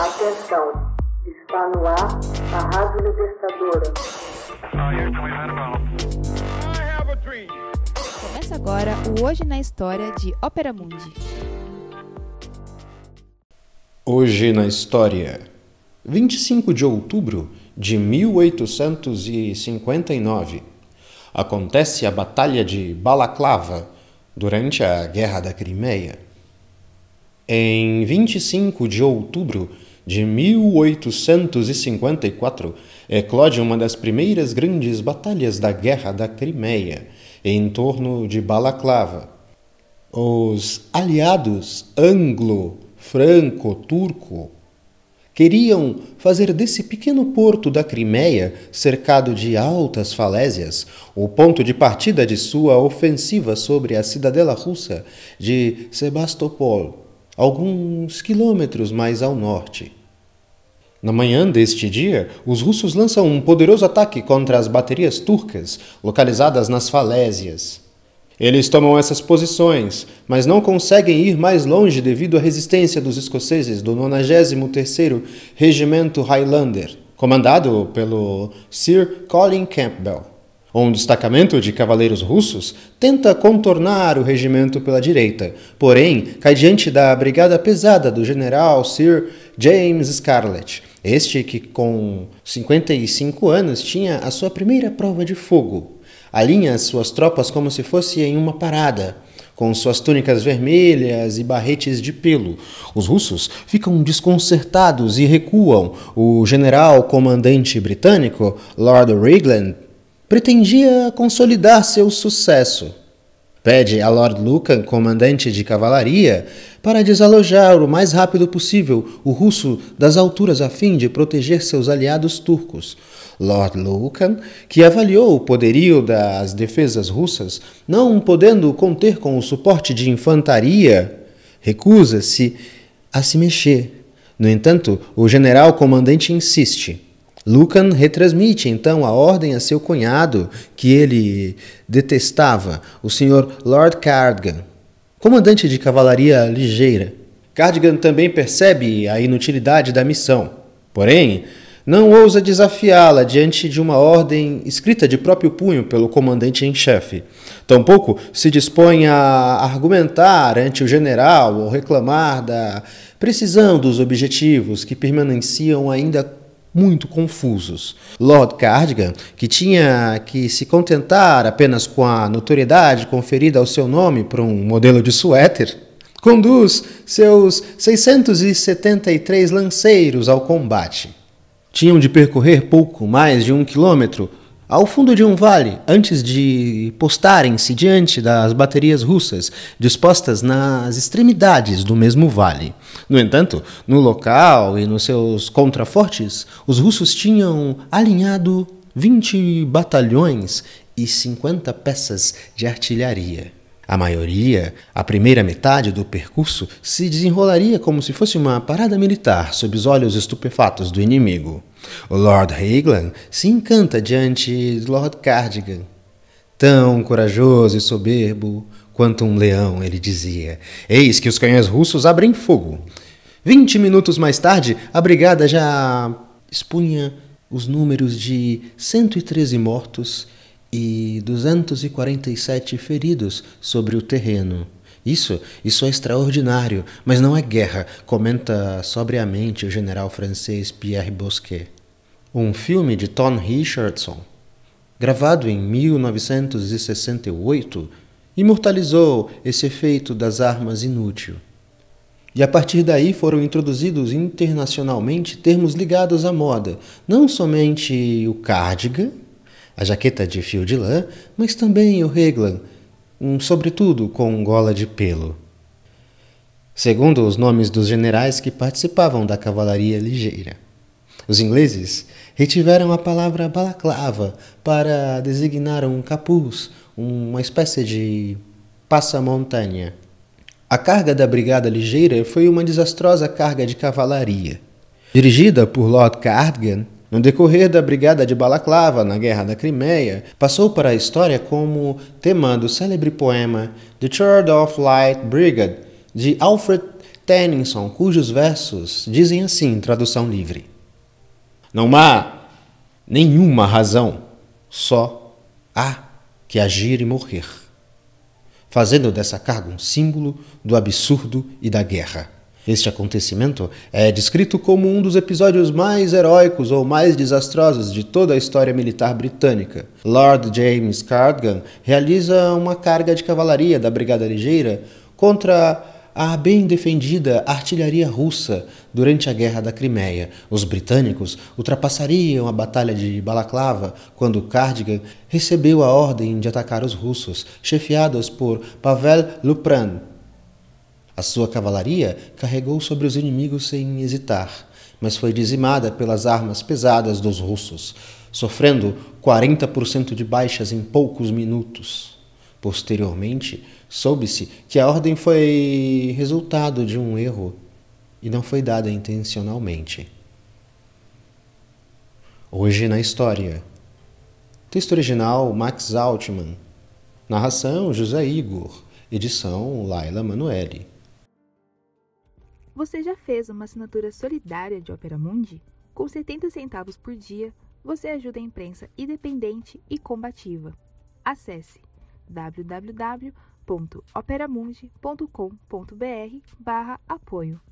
Atenção, está no ar a Rádio Libertadora. Começa agora o Hoje na História de Ópera Mundi. Hoje na História, 25 de outubro de 1859. Acontece a Batalha de Balaclava durante a Guerra da Crimeia. Em 25 de outubro de 1854, eclode uma das primeiras grandes batalhas da Guerra da Crimeia, em torno de Balaclava. Os aliados anglo, franco, turco queriam fazer desse pequeno porto da Crimeia, cercado de altas falésias, o ponto de partida de sua ofensiva sobre a cidadela russa de Sebastopol alguns quilômetros mais ao norte. Na manhã deste dia, os russos lançam um poderoso ataque contra as baterias turcas localizadas nas falésias. Eles tomam essas posições, mas não conseguem ir mais longe devido à resistência dos escoceses do 93º Regimento Highlander, comandado pelo Sir Colin Campbell. Um destacamento de cavaleiros russos tenta contornar o regimento pela direita, porém cai diante da brigada pesada do general Sir James Scarlett, este que com 55 anos tinha a sua primeira prova de fogo. Alinha suas tropas como se fosse em uma parada, com suas túnicas vermelhas e barretes de pelo. Os russos ficam desconcertados e recuam. O general comandante britânico, Lord Raglan, pretendia consolidar seu sucesso. Pede a Lord Lucan, comandante de cavalaria, para desalojar o mais rápido possível o russo das alturas a fim de proteger seus aliados turcos. Lord Lucan, que avaliou o poderio das defesas russas, não podendo conter com o suporte de infantaria, recusa-se a se mexer. No entanto, o general comandante insiste. Lucan retransmite então a ordem a seu cunhado, que ele detestava, o Sr. Lord Cardigan, comandante de cavalaria ligeira. Cardigan também percebe a inutilidade da missão, porém, não ousa desafiá-la diante de uma ordem escrita de próprio punho pelo comandante em chefe. Tampouco se dispõe a argumentar ante o general ou reclamar da precisão dos objetivos que permaneciam ainda muito confusos. Lord Cardigan, que tinha que se contentar apenas com a notoriedade conferida ao seu nome por um modelo de suéter, conduz seus 673 lanceiros ao combate. Tinham de percorrer pouco mais de um quilômetro ao fundo de um vale, antes de postarem-se diante das baterias russas, dispostas nas extremidades do mesmo vale. No entanto, no local e nos seus contrafortes, os russos tinham alinhado 20 batalhões e 50 peças de artilharia. A maioria, a primeira metade do percurso, se desenrolaria como se fosse uma parada militar sob os olhos estupefatos do inimigo. O Lord Haglan se encanta diante do Lord Cardigan. Tão corajoso e soberbo quanto um leão, ele dizia: Eis que os canhões russos abrem fogo. Vinte minutos mais tarde, a brigada já expunha os números de 113 mortos e 247 feridos sobre o terreno. Isso, isso é extraordinário, mas não é guerra, comenta sobriamente o general francês Pierre Bosquet. Um filme de Tom Richardson, gravado em 1968, imortalizou esse efeito das armas inútil. E a partir daí foram introduzidos internacionalmente termos ligados à moda, não somente o cardigan, a jaqueta de fio de lã, mas também o reglan, um sobretudo com gola de pelo. Segundo os nomes dos generais que participavam da cavalaria ligeira. Os ingleses retiveram a palavra balaclava para designar um capuz, uma espécie de passamontanha. A carga da Brigada Ligeira foi uma desastrosa carga de cavalaria. Dirigida por Lord Cardigan, no decorrer da Brigada de Balaclava, na Guerra da Crimeia, passou para a história como tema do célebre poema The Third of Light Brigade, de Alfred Tennyson, cujos versos dizem assim, tradução livre: Não há nenhuma razão, só há que agir e morrer, fazendo dessa carga um símbolo do absurdo e da guerra. Este acontecimento é descrito como um dos episódios mais heróicos ou mais desastrosos de toda a história militar britânica. Lord James Cardigan realiza uma carga de cavalaria da Brigada Ligeira contra a bem defendida artilharia russa durante a Guerra da Crimeia. Os britânicos ultrapassariam a Batalha de Balaclava quando Cardigan recebeu a ordem de atacar os russos, chefiados por Pavel Lupran, a sua cavalaria carregou sobre os inimigos sem hesitar, mas foi dizimada pelas armas pesadas dos russos, sofrendo 40% de baixas em poucos minutos. Posteriormente, soube-se que a ordem foi resultado de um erro e não foi dada intencionalmente. Hoje na história. Texto original Max Altman. Narração José Igor. Edição Laila Manoeli. Você já fez uma assinatura solidária de Opera Mundi? Com 70 centavos por dia, você ajuda a imprensa independente e combativa. Acesse www.operamundi.com.br/apoio.